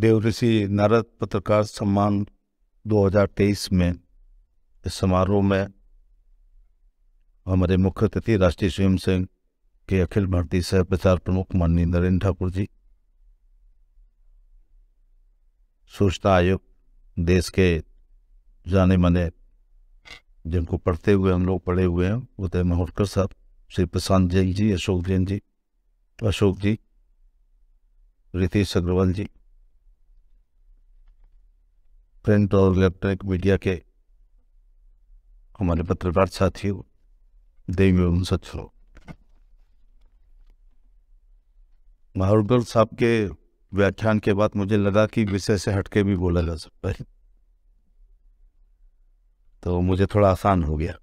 देवऋषि नारद पत्रकार सम्मान 2023 में इस समारोह में हमारे मुख्य अतिथि राष्ट्रीय स्वयं सिंह के अखिल भारतीय सह प्रचार प्रमुख माननीय नरेंद्र ठाकुर जी सूचना आयोग देश के जाने माने जिनको पढ़ते हुए हम लोग पढ़े हुए हैं उदय महोड़कर साहब श्री प्रशांत जैन जी अशोक जैन जी अशोक जी रितेश अग्रवाल जी प्रिंट और इलेक्ट्रॉनिक मीडिया के हमारे पत्रकार साथियों देवी एवं सचरों महारुगल साहब के व्याख्यान के बाद मुझे लगा कि विषय से हटके भी बोला जा सकता है तो मुझे थोड़ा आसान हो गया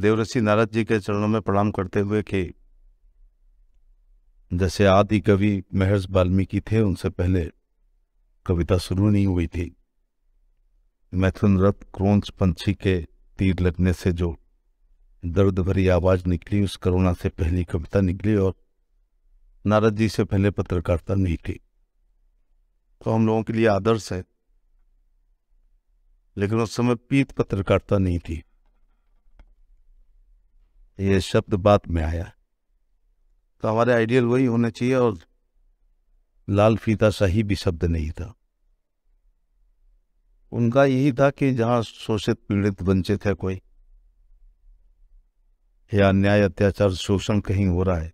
देवरसी नारद जी के चरणों में प्रणाम करते हुए कि जैसे आदि कवि महर्ष वाल्मीकि थे उनसे पहले कविता शुरू नहीं हुई थी मैथुन रथ क्रोंच पंछी के तीर लगने से जो दर्द भरी आवाज निकली उस करुणा से पहली कविता निकली और नारद जी से पहले पत्रकारिता नहीं थी तो हम लोगों के लिए आदर्श है लेकिन उस समय पीत पत्रकारिता नहीं थी ये शब्द बात में आया तो हमारे आइडियल वही होने चाहिए और लाल फीता सही भी शब्द नहीं था उनका यही था कि जहां शोषित पीड़ित वंचित है कोई या अन्याय अत्याचार शोषण कहीं हो रहा है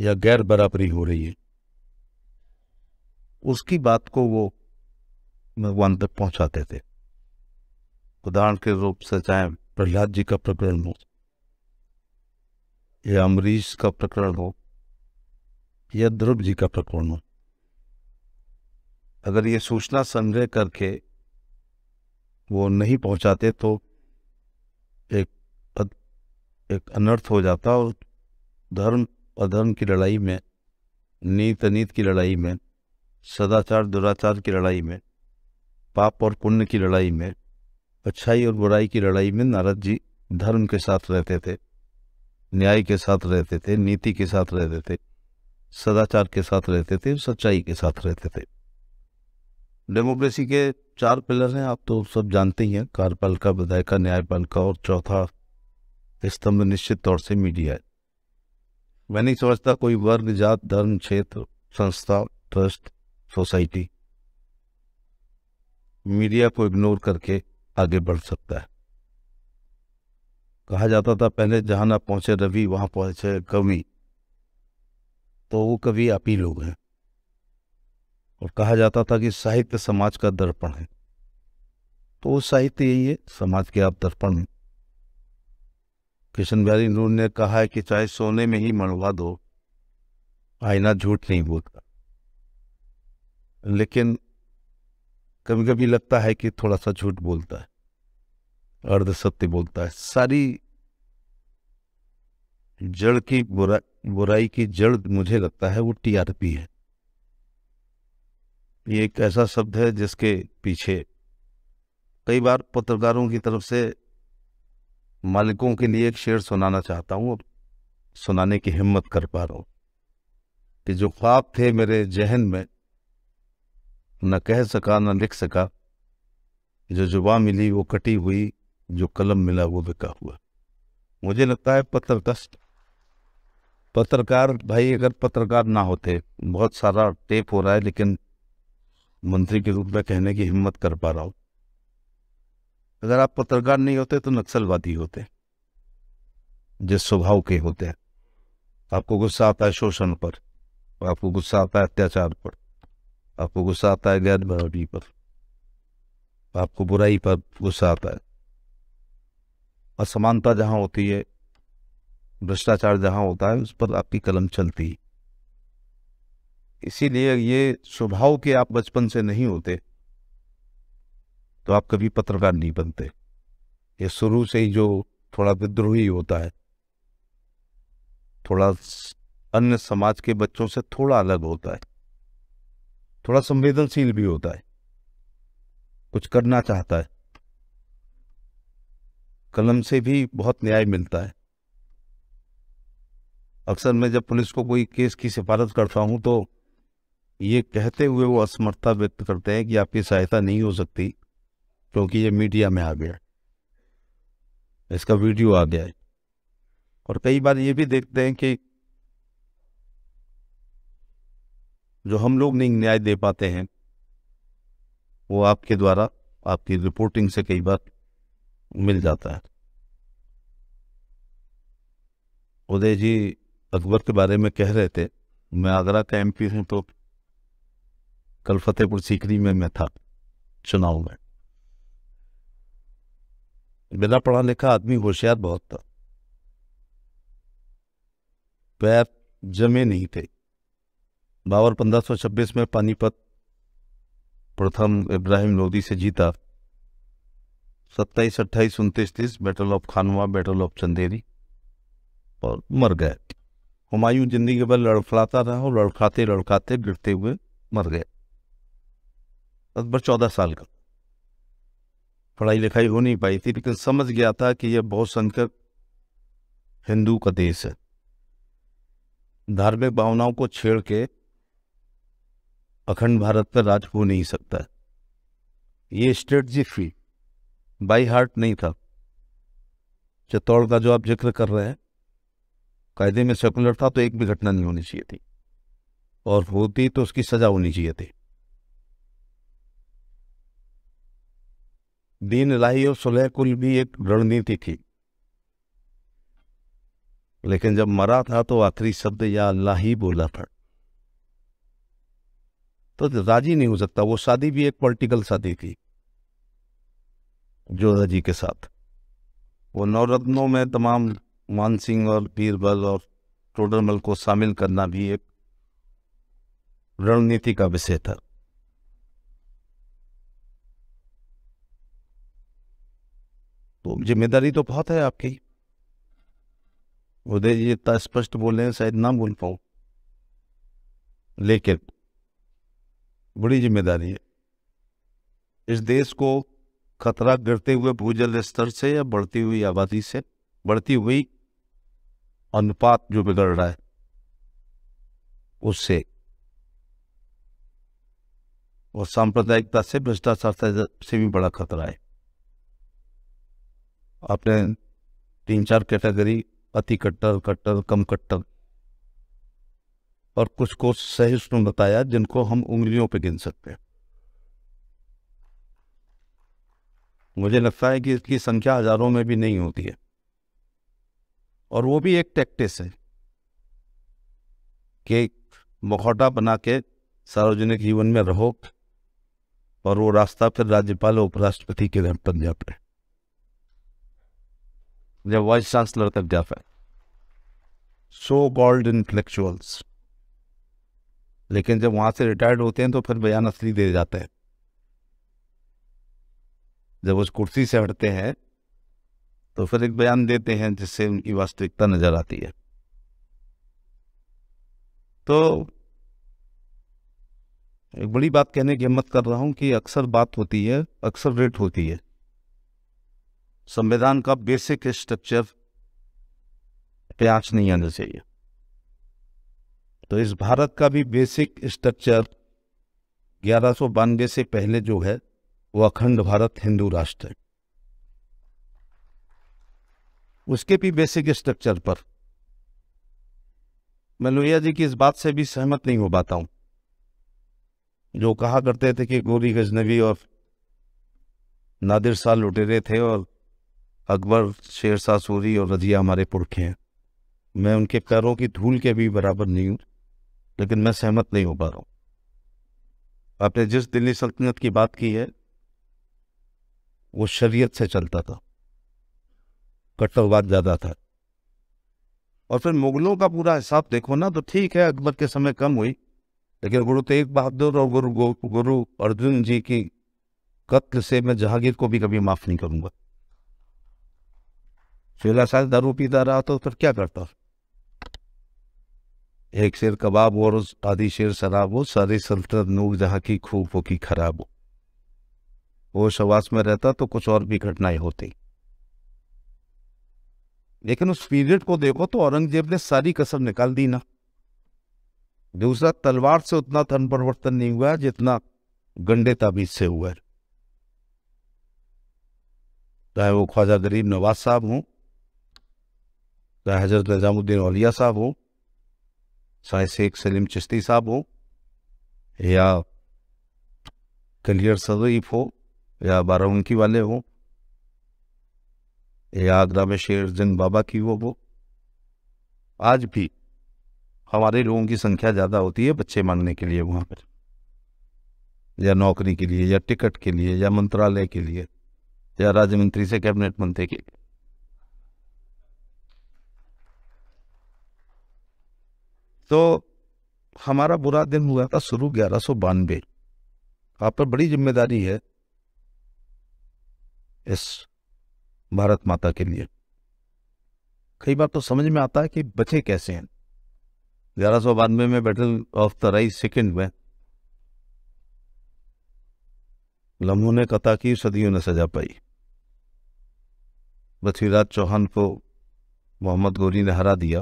या गैर बराबरी हो रही है उसकी बात को वो भगवान तक पहुंचाते थे उदाहरण के रूप से चाहे प्रहलाद जी का प्रकरण हो या अमरीश का प्रकरण हो यह ध्रुव जी का प्रकरण अगर ये सूचना संग्रह करके वो नहीं पहुंचाते तो एक एक अनर्थ हो जाता और धर्म अधर्म की लड़ाई में नीत नीत की लड़ाई में सदाचार दुराचार की लड़ाई में पाप और पुण्य की लड़ाई में अच्छाई और बुराई की लड़ाई में नारद जी धर्म के साथ रहते थे न्याय के साथ रहते थे नीति के साथ रहते थे सदाचार के साथ रहते थे सच्चाई के साथ रहते थे डेमोक्रेसी के चार पिलर हैं आप तो सब जानते ही हैं कार्यपालिका विधायिका न्यायपालिका और चौथा स्तंभ निश्चित तौर से मीडिया है मैं नहीं समझता कोई वर्ग जात धर्म क्षेत्र संस्था ट्रस्ट सोसाइटी मीडिया को इग्नोर करके आगे बढ़ सकता है कहा जाता था पहले जहां ना पहुंचे रवि वहां पहुंचे कवि तो वो कवि आप ही लोग हैं और कहा जाता था कि साहित्य समाज का दर्पण है तो वो साहित्य यही है समाज के आप दर्पण हैं किशन बिहारी नूर ने कहा है कि चाहे सोने में ही मणवा दो आईना झूठ नहीं बोलता लेकिन कभी कभी लगता है कि थोड़ा सा झूठ बोलता है अर्ध सत्य बोलता है सारी जड़ की बुरा बुराई की जड़ मुझे लगता है वो टीआरपी है ये एक ऐसा शब्द है जिसके पीछे कई बार पत्रकारों की तरफ से मालिकों के लिए एक शेर सुनाना चाहता हूं अब सुनाने की हिम्मत कर पा रहा हूं कि जो ख्वाब थे मेरे जहन में न कह सका न लिख सका जो जुबा मिली वो कटी हुई जो कलम मिला वो बिका हुआ मुझे लगता है पत्र कष्ट पत्रकार भाई अगर पत्रकार ना होते बहुत सारा टेप हो रहा है लेकिन मंत्री के रूप में कहने की हिम्मत कर पा रहा हूँ अगर आप पत्रकार नहीं होते तो नक्सलवादी होते जिस स्वभाव के होते हैं आपको गुस्सा आता है शोषण पर आपको गुस्सा आता है अत्याचार पर आपको गुस्सा आता है गैर बराबरी पर आपको बुराई पर गुस्सा आता है असमानता जहाँ होती है भ्रष्टाचार जहाँ होता है उस पर आपकी कलम चलती इसीलिए ये स्वभाव के आप बचपन से नहीं होते तो आप कभी पत्रकार नहीं बनते ये शुरू से ही जो थोड़ा विद्रोही होता है थोड़ा अन्य समाज के बच्चों से थोड़ा अलग होता है थोड़ा संवेदनशील भी होता है कुछ करना चाहता है कलम से भी बहुत न्याय मिलता है अक्सर मैं जब पुलिस को कोई केस की सिफारत करता हूँ तो ये कहते हुए वो असमर्थता व्यक्त करते हैं कि आपकी सहायता नहीं हो सकती क्योंकि ये मीडिया में आ गया इसका वीडियो आ गया है और कई बार ये भी देखते हैं कि जो हम लोग नहीं न्याय दे पाते हैं वो आपके द्वारा आपकी रिपोर्टिंग से कई बार मिल जाता है उदय जी अकबर के बारे में कह रहे थे मैं आगरा का एमपी हूँ तो कल फतेहपुर सीकरी में मैं था चुनाव में मेरा पढ़ा लिखा आदमी होशियार बहुत था पैर जमे नहीं थे बाबर 1526 में पानीपत प्रथम इब्राहिम लोदी से जीता सत्ताईस अट्ठाईस उनतीस तीस battle of Khanwa battle of Chanderi और मर गए हुमायूं जिंदगी भर लड़खड़ाता रहा और लड़खाते लड़खाते गिरते हुए मर गए अकबर चौदह साल का पढ़ाई लिखाई हो नहीं पाई थी लेकिन समझ गया था कि यह बहुत हिंदू का देश है धार्मिक भावनाओं को छेड़ के अखंड भारत पर राज हो नहीं सकता ये स्ट्रेटजी फ्री बाई हार्ट नहीं था चित्तौड़ का जो आप जिक्र कर रहे हैं कायदे में सेकुलर था तो एक भी घटना नहीं होनी चाहिए थी और होती तो उसकी सजा होनी चाहिए थी दीन लाही और सुलह कुल भी एक रणनीति थी लेकिन जब मरा था तो आखिरी शब्द या अल्लाह ही बोला था तो राजी नहीं हो सकता वो शादी भी एक पॉलिटिकल शादी थी जोधा जी के साथ वो नौ रत्नों में तमाम मानसिंह और बीरबल और टोडरमल को शामिल करना भी एक रणनीति का विषय था तो जिम्मेदारी तो बहुत है आपकी उदय जी इतना स्पष्ट बोले हैं शायद ना बोल पाऊं लेकिन बड़ी जिम्मेदारी है इस देश को खतरा गिरते हुए भूजल स्तर से या बढ़ती हुई आबादी से बढ़ती हुई अनुपात जो बिगड़ रहा है उससे और सांप्रदायिकता से भ्रष्टाचार से भी बड़ा खतरा है आपने तीन चार कैटेगरी अति कट्टर कट्टर कम कट्टर और कुछ को सही उसमें बताया जिनको हम उंगलियों पे गिन सकते हैं मुझे लगता है कि इसकी संख्या हजारों में भी नहीं होती है और वो भी एक टैक्टिस है कि मुखौटा बना के सार्वजनिक जीवन में रहो और वो रास्ता फिर राज्यपाल और उपराष्ट्रपति के घर तक जा पड़े जब वाइस चांसलर तक जा पाए सो कॉल्ड इंटलेक्चुअल्स लेकिन जब वहां से रिटायर्ड होते हैं तो फिर बयान असली दे जाते हैं जब उस कुर्सी से हटते हैं तो फिर एक बयान देते हैं जिससे उनकी वास्तविकता नजर आती है तो एक बड़ी बात कहने की हिम्मत कर रहा हूं कि अक्सर बात होती है अक्सर रेट होती है संविधान का बेसिक स्ट्रक्चर प्याच नहीं आना चाहिए तो इस भारत का भी बेसिक स्ट्रक्चर ग्यारह से पहले जो है वो अखंड भारत हिंदू राष्ट्र है उसके भी बेसिक स्ट्रक्चर पर मैं लोहिया जी की इस बात से भी सहमत नहीं हो पाता हूं जो कहा करते थे कि गोरी गजनबी और नादिर शाह लुटेरे थे और अकबर शेर शाह सूरी और रजिया हमारे पुरखे हैं मैं उनके पैरों की धूल के भी बराबर नहीं हूं लेकिन मैं सहमत नहीं हो पा रहा हूं आपने जिस दिल्ली सल्तनत की बात की है वो शरीयत से चलता था कट्टरवाद ज़्यादा था और फिर मुगलों का पूरा हिसाब देखो ना तो ठीक है अकबर के समय कम हुई लेकिन गुरु तेग बहादुर और गुरु गुरु अर्जुन जी की कत्ल से मैं जहांगीर को भी कभी माफ नहीं करूंगा सोलह साल दारू पीता रहा तो फिर क्या करता एक शेर कबाब और आधी शेर शराब हो सारी सल्तनत नूर जहाँ की खूब हो की खराब हो वो शवास में रहता तो कुछ और भी घटनाएं होती लेकिन उस पीरियड को देखो तो औरंगजेब ने सारी कसर निकाल दी ना दूसरा तलवार से उतना धन परिवर्तन नहीं हुआ जितना गंडे ताबीज से हुआ चाहे वो ख्वाजा गरीब नवाज साहब हों चाहे हजरत निजामुद्दीन औलिया साहब हो चाहे शेख सलीम चिश्ती साहब हो या कलियर सदीफ हो या बाराउनकी वाले हों आगरा में शेर जिन बाबा की वो बुक आज भी हमारे लोगों की संख्या ज़्यादा होती है बच्चे मांगने के लिए वहां पर या नौकरी के लिए या टिकट के लिए या मंत्रालय के लिए या राज्य मंत्री से कैबिनेट मंत्री के लिए तो हमारा बुरा दिन हुआ था शुरू ग्यारह सौ बानवे आप पर बड़ी जिम्मेदारी है इस भारत माता के लिए कई बार तो समझ में आता है कि बचे कैसे हैं ग्यारह सौ बानवे में बैटल ऑफ राइस सेकेंड में लम्हों ने कथा की सदियों ने सजा पाई पृथ्वीराज चौहान को मोहम्मद गोरी ने हरा दिया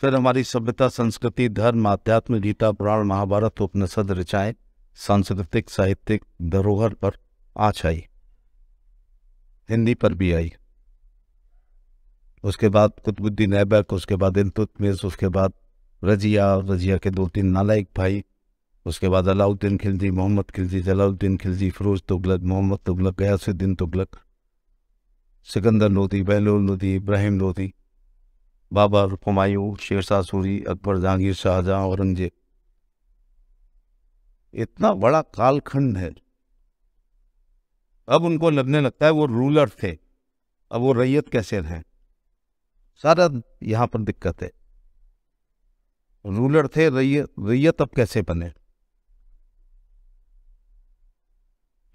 फिर हमारी सभ्यता संस्कृति धर्म आध्यात्म गीता पुराण महाभारत उपनिषद रचाएं सांस्कृतिक साहित्यिक धरोहर पर आछ आई हिंदी पर भी आई उसके बाद कुतबुद्दीन ऐबक उसके बाद इलतुतमिस उसके बाद रजिया रजिया के दो तीन नालायक भाई उसके बाद अलाउद्दीन खिलजी मोहम्मद खिलजी जलाउद्दीन खिलजी फ़िरोज तुगलक मोहम्मद तुगलक गयासुद्दीन तुगलक सिकंदर लोधी बहलोल लोधी इब्राहिम लोधी बाबर हमायूं शेरशाह सूरी अकबर जहांगीर शाहजहाँ औरंगजेब इतना बड़ा कालखंड है अब उनको लगने लगता है वो रूलर थे अब वो रैयत कैसे रहे सारा यहां पर दिक्कत है रूलर थे रैयत रैयत अब कैसे बने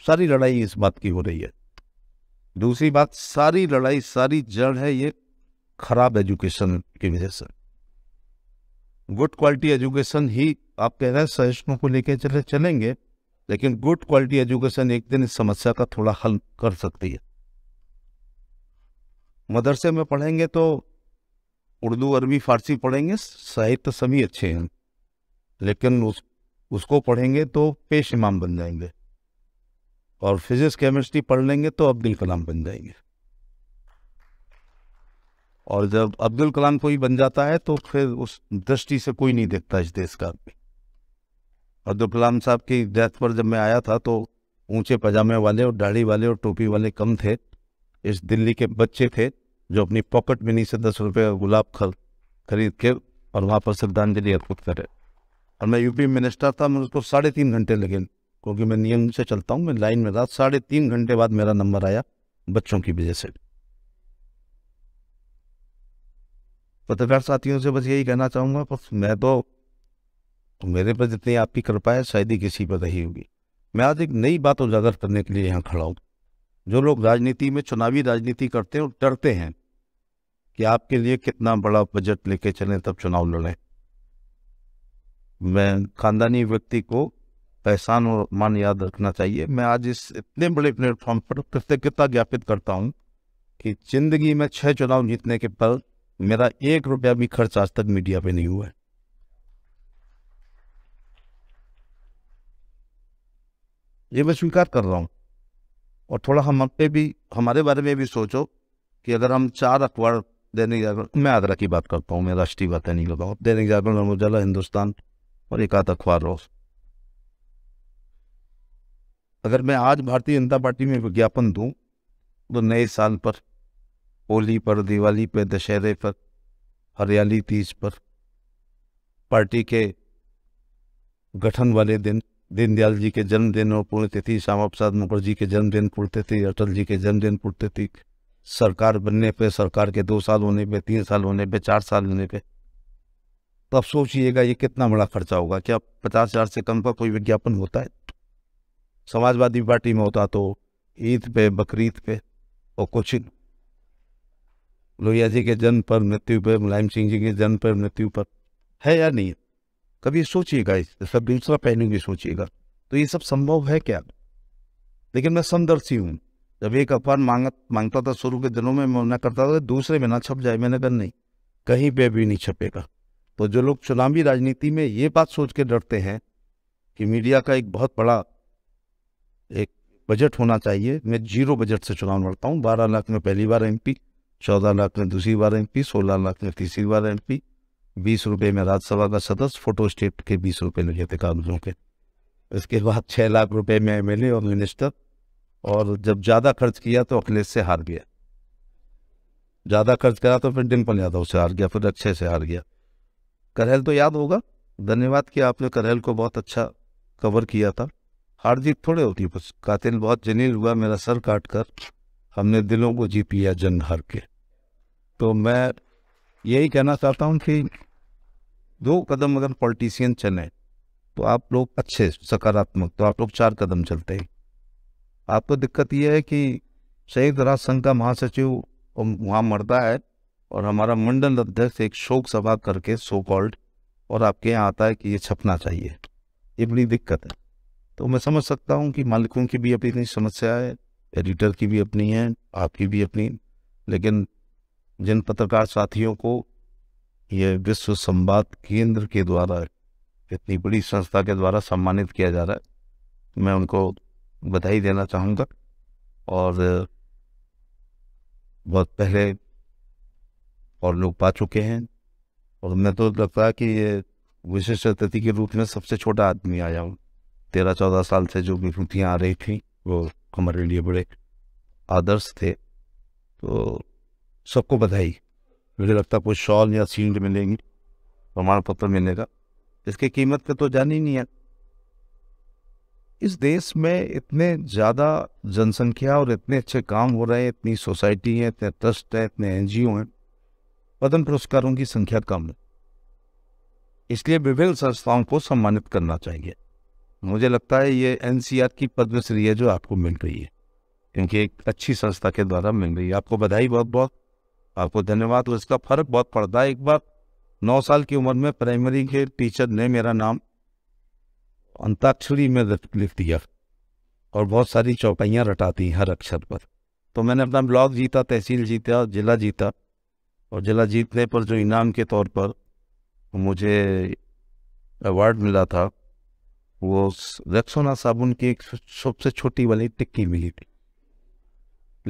सारी लड़ाई इस बात की हो रही है दूसरी बात सारी लड़ाई सारी जड़ है ये खराब एजुकेशन की वजह से गुड क्वालिटी एजुकेशन ही आप कह रहे हैं सहिष्णु को लेके चले चलेंगे लेकिन गुड क्वालिटी एजुकेशन एक दिन इस समस्या का थोड़ा हल कर सकती है मदरसे में पढ़ेंगे तो उर्दू अरबी फारसी पढ़ेंगे साहित्य सभी अच्छे हैं लेकिन उस उसको पढ़ेंगे तो पेश इमाम बन जाएंगे और फिजिक्स केमिस्ट्री पढ़ लेंगे तो अब्दुल कलाम बन जाएंगे और जब अब्दुल कलाम कोई बन जाता है तो फिर उस दृष्टि से कोई नहीं देखता इस देश का आदमी अब्दुल कलाम साहब की डेथ पर जब मैं आया था तो ऊंचे पजामे वाले और दाढ़ी वाले और टोपी वाले कम थे इस दिल्ली के बच्चे थे जो अपनी पॉकेट में से दस रुपये का गुलाब खल खरीद के और वहाँ पर श्रद्धांजलि अर्पित करे और मैं यूपी मिनिस्टर था मैं उसको साढ़े तीन घंटे लगे क्योंकि मैं नियम से चलता हूँ मैं लाइन में रहा साढ़े तीन घंटे बाद मेरा नंबर आया बच्चों की वजह से पत्रकार साथियों से बस यही कहना चाहूँगा मैं तो तो मेरे पर जितनी आपकी कृपा है शायद ही किसी पर रही होगी मैं आज एक नई बात उजागर करने के लिए यहाँ खड़ा हूँ जो लोग राजनीति में चुनावी राजनीति करते हैं और डरते हैं कि आपके लिए कितना बड़ा बजट लेके चले तब चुनाव लड़ें मैं खानदानी व्यक्ति को पहचान और मान याद रखना चाहिए मैं आज इस इतने बड़े प्लेटफॉर्म पर कृतज्ञता ज्ञापित करता हूँ कि जिंदगी में छह चुनाव जीतने के पल मेरा एक रुपया भी खर्च आज तक मीडिया पे नहीं हुआ है ये मैं स्वीकार कर रहा हूँ और थोड़ा हम पे भी हमारे बारे में भी सोचो कि अगर हम चार अखबार दैनिक जागरण मैं आगरा की बात करता हूँ मैं राष्ट्रीय बात नहीं करता हूँ दैनिक जागरण अमर उजाला हिंदुस्तान और एक आध अखबार रोज अगर मैं आज भारतीय जनता पार्टी में विज्ञापन दूँ तो नए साल पर होली पर दिवाली पर दशहरे पर हरियाली तीज पर पार्टी के गठन वाले दिन दीनदयाल जी के जन्मदिन और पुण्यतिथि श्यामा प्रसाद मुखर्जी के जन्मदिन पुण्यतिथि अटल जी के जन्मदिन पुण्यतिथि सरकार बनने पे सरकार के दो साल होने पे तीन साल होने पे चार साल होने पे तो आप सोचिएगा ये कितना बड़ा खर्चा होगा क्या पचास हज़ार से कम का कोई विज्ञापन होता है समाजवादी पार्टी में होता तो ईद पे बकरीद पे और कुछ लोहिया जी के जन्म पर मृत्यु पर मुलायम सिंह जी के जन्म पर मृत्यु पर है या नहीं है कभी सोचिएगा इस सब दूसरा पहलू भी सोचिएगा तो ये सब संभव है क्या लेकिन मैं समदर्शी हूँ जब एक अखबार मांग मांगता था शुरू के दिनों में मना करता था दूसरे में ना छप जाए मैंने कहा नहीं कहीं पे भी नहीं छपेगा तो जो लोग चुनावी राजनीति में ये बात सोच के डरते हैं कि मीडिया का एक बहुत बड़ा एक बजट होना चाहिए मैं जीरो बजट से चुनाव लड़ता हूँ बारह लाख में पहली बार एमपी चौदह लाख में दूसरी बार एमपी सोलह लाख में तीसरी बार एमपी बीस रुपये में राज्यसभा का सदस्य फोटो स्टेट के बीस रुपये लगे थे कागजों के इसके बाद छः लाख रुपए में एमएलए और मिनिस्टर और जब ज़्यादा खर्च किया तो अखिलेश से हार गया ज़्यादा खर्च करा तो फिर डिम्पल यादव से हार गया फिर अक्षय से हार गया करहल तो याद होगा धन्यवाद कि आपने करहल को बहुत अच्छा कवर किया था हार जीत थोड़े होती बस कातिल बहुत जनील हुआ मेरा सर काट कर हमने दिलों को जीत लिया जंग हार के तो मैं यही कहना चाहता हूँ कि दो कदम अगर पॉलिटिशियन चले तो आप लोग अच्छे सकारात्मक तो आप लोग चार कदम चलते हैं आपको दिक्कत यह है कि संयुक्त राष्ट्र संघ का महासचिव वहाँ मरता है और हमारा मंडल अध्यक्ष एक शोक सभा करके सो कॉल्ड और आपके यहाँ आता है कि ये छपना चाहिए ये बड़ी दिक्कत है तो मैं समझ सकता हूँ कि मालिकों की भी अपनी समस्या है एडिटर की भी अपनी है आपकी भी अपनी लेकिन जिन पत्रकार साथियों को ये विश्व संवाद केंद्र के द्वारा इतनी बड़ी संस्था के द्वारा सम्मानित किया जा रहा है मैं उनको बधाई देना चाहूँगा और बहुत पहले और लोग पा चुके हैं और मैं तो लगता है कि ये विशेष अतिथि के रूप में सबसे छोटा आदमी आया हूँ तेरह चौदह साल से जो विभूतियाँ आ रही थी वो हमारे लिए बड़े आदर्श थे तो सबको बधाई मुझे लगता है कोई शॉल या सीट मिलेगी प्रमाण पत्र मिलेगा इसकी कीमत पे तो जानी नहीं है इस देश में इतने ज़्यादा जनसंख्या और इतने अच्छे काम हो रहे हैं इतनी सोसाइटी है इतने ट्रस्ट है इतने एन हैं पद्म पुरस्कारों की संख्या कम है इसलिए विभिन्न संस्थाओं को सम्मानित करना चाहिए मुझे लगता है ये एन की पद्मश्री है जो आपको मिल रही है क्योंकि एक अच्छी संस्था के द्वारा मिल रही है आपको बधाई बहुत बहुत आपको धन्यवाद और तो इसका फर्क बहुत पड़ता है एक बार नौ साल की उम्र में प्राइमरी के टीचर ने मेरा नाम अंताक्षरी में लिख दिया और बहुत सारी चौपाइयाँ रटाती हर अक्षर पर तो मैंने अपना ब्लॉक जीता तहसील जीता जिला जीता और जिला जीतने पर जो इनाम के तौर पर मुझे अवार्ड मिला था वो रक्सोना साबुन की एक सबसे छोटी वाली टिक्की मिली थी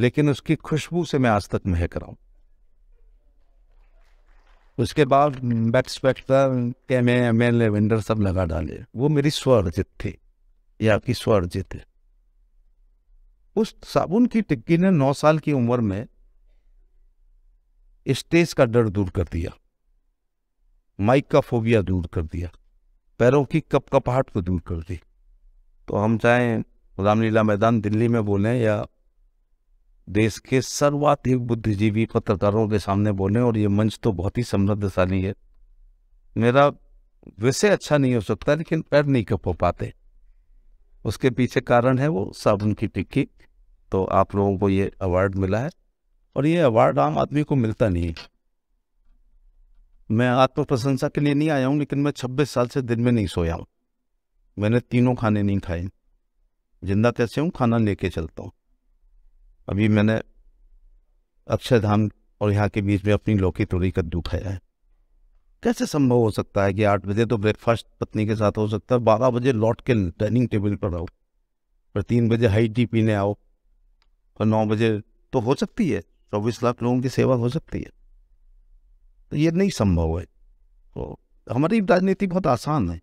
लेकिन उसकी खुशबू से मैं आज तक महक रहा हूँ उसके बाद बैट स्पेक्टर के एम मैं लेवेंडर सब लगा डाले वो मेरी स्वरजित थी या आपकी स्वरजित है उस साबुन की टिक्की ने नौ साल की उम्र में स्टेज का डर दूर कर दिया माइक का फोबिया दूर कर दिया पैरों की कपकपाहट को दूर कर दी तो हम चाहे रामलीला मैदान दिल्ली में बोलें या देश के सर्वाधिक बुद्धिजीवी पत्रकारों के सामने बोले और ये मंच तो बहुत ही समृद्धशाली है मेरा विषय अच्छा नहीं हो सकता लेकिन पैर नहीं कप हो पाते उसके पीछे कारण है वो साबुन की टिक्की तो आप लोगों को ये अवार्ड मिला है और ये अवार्ड आम आदमी को मिलता नहीं है मैं आत्म प्रशंसा के लिए नहीं आया हूँ लेकिन मैं 26 साल से दिन में नहीं सोया हूँ मैंने तीनों खाने नहीं खाए जिंदा कैसे हूँ खाना लेके चलता हूँ अभी मैंने अक्षरधाम और यहाँ के बीच में अपनी लौकी तोड़ी कद्दू खाया है कैसे संभव हो सकता है कि आठ बजे तो ब्रेकफास्ट पत्नी के साथ हो सकता है बारह बजे लौट के डाइनिंग टेबल पर आओ फिर तीन बजे हाई टी पीने आओ फिर नौ बजे तो हो सकती है चौबीस लाख लोगों की सेवा हो सकती है तो ये नहीं संभव है तो हमारी राजनीति बहुत आसान है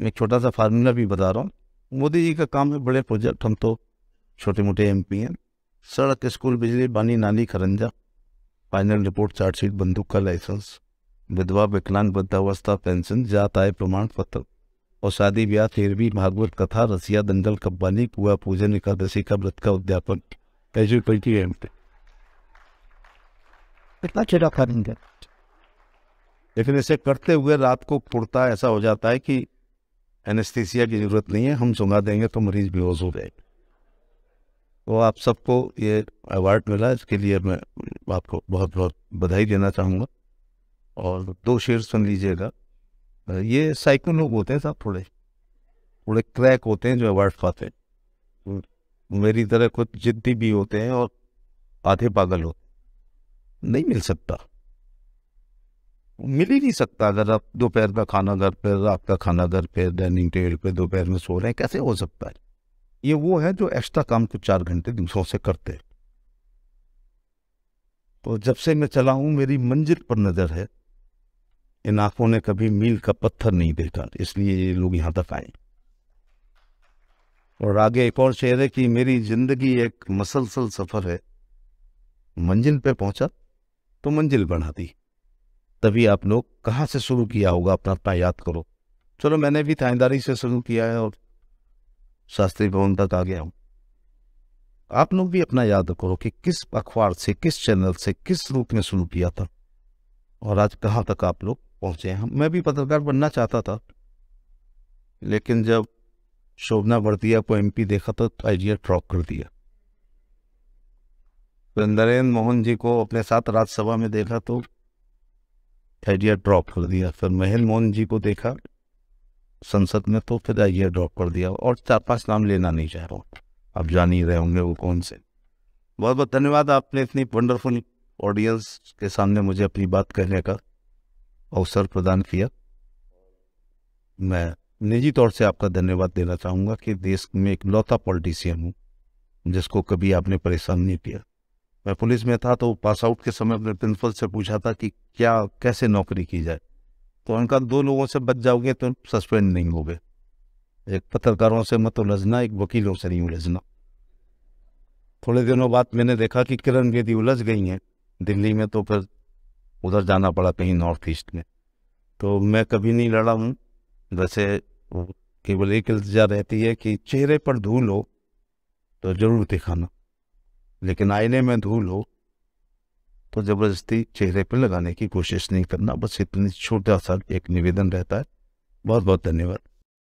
मैं एक छोटा सा फार्मूला भी बता रहा हूँ मोदी जी का काम है बड़े प्रोजेक्ट हम तो छोटे मोटे एम हैं सड़क स्कूल बिजली बानी नानी खरंजा फाइनल रिपोर्ट चार्जशीट बंदूक का लाइसेंस विधवा विकलांग वृद्धावस्था पेंशन जात आय प्रमाण पत्र और शादी ब्याह तेरहवीं भागवत कथा रसिया दंगल कब्बानी कुआ पूजन एकादशी का व्रत का उद्यापन एजुकेटी एम पे लेकिन इसे करते हुए रात को कुर्ता ऐसा हो जाता है कि एनेस्थीसिया की जरूरत नहीं है हम सुंगा देंगे तो मरीज बेहोश हो जाएगा तो आप सबको ये अवार्ड मिला इसके लिए मैं आपको बहुत बहुत बधाई देना चाहूँगा और दो शेर सुन लीजिएगा ये साइकिल लोग होते हैं साहब थोड़े थोड़े क्रैक होते हैं जो अवार्ड पाते हैं मेरी तरह कुछ जिद्दी भी होते हैं और आधे पागल होते नहीं मिल सकता मिल ही नहीं सकता अगर आप दोपहर का खाना घर पर रात का खाना घर पर डाइनिंग टेबल पर दोपहर में सो रहे हैं कैसे हो सकता है ये वो है जो एक्स्ट्रा काम कुछ चार घंटे दूसरों से करते तो जब से मैं चला हूं मेरी मंजिल पर नजर है इन आंखों ने कभी मील का पत्थर नहीं देखा इसलिए ये लोग यहां तक आए और आगे एक और शेर है कि मेरी जिंदगी एक मसलसल सफर है मंजिल पे पहुंचा तो मंजिल बढ़ा दी तभी आप लोग कहाँ से शुरू किया होगा अपना अपना याद करो चलो मैंने भी थानेदारी से शुरू किया है और शास्त्री भवन तक आ गया हूं आप लोग भी अपना याद करो कि किस अखबार से किस चैनल से किस रूप में शुरू किया था और आज कहां तक आप लोग पहुंचे हैं मैं भी पत्रकार बनना चाहता था लेकिन जब शोभना बर्दिया को एमपी देखा तो आइडिया ड्रॉप कर दिया तो नरेंद्र मोहन जी को अपने साथ राज्यसभा में देखा तो आइडिया ड्रॉप कर दिया फिर महेंद्र मोहन जी को देखा संसद में तो फिर ये ड्रॉप कर दिया और चार पांच नाम लेना नहीं चाह रहा हूँ आप जान ही रहे होंगे वो कौन से बहुत बहुत धन्यवाद आपने इतनी वंडरफुल ऑडियंस के सामने मुझे अपनी बात कहने का अवसर प्रदान किया मैं निजी तौर से आपका धन्यवाद देना चाहूँगा कि देश में एक लौता पॉलिटिशियन हूँ जिसको कभी आपने परेशान नहीं किया मैं पुलिस में था तो पास आउट के समय अपने प्रिंसिपल से पूछा था कि क्या कैसे नौकरी की जाए तो उनका दो लोगों से बच जाओगे तो सस्पेंड नहीं होगे एक पत्रकारों से मत उलझना एक वकीलों से नहीं उलझना थोड़े दिनों बाद मैंने देखा कि किरण बेदी उलझ गई हैं दिल्ली में तो फिर उधर जाना पड़ा कहीं नॉर्थ ईस्ट में तो मैं कभी नहीं लड़ा हूँ वैसे केवल एक इल्तजा रहती है कि चेहरे पर धूल हो तो ज़रूर दिखाना लेकिन आईने में धूल हो तो ज़बरदस्ती चेहरे पर लगाने की कोशिश नहीं करना बस इतनी छोटा सा एक निवेदन रहता है बहुत बहुत धन्यवाद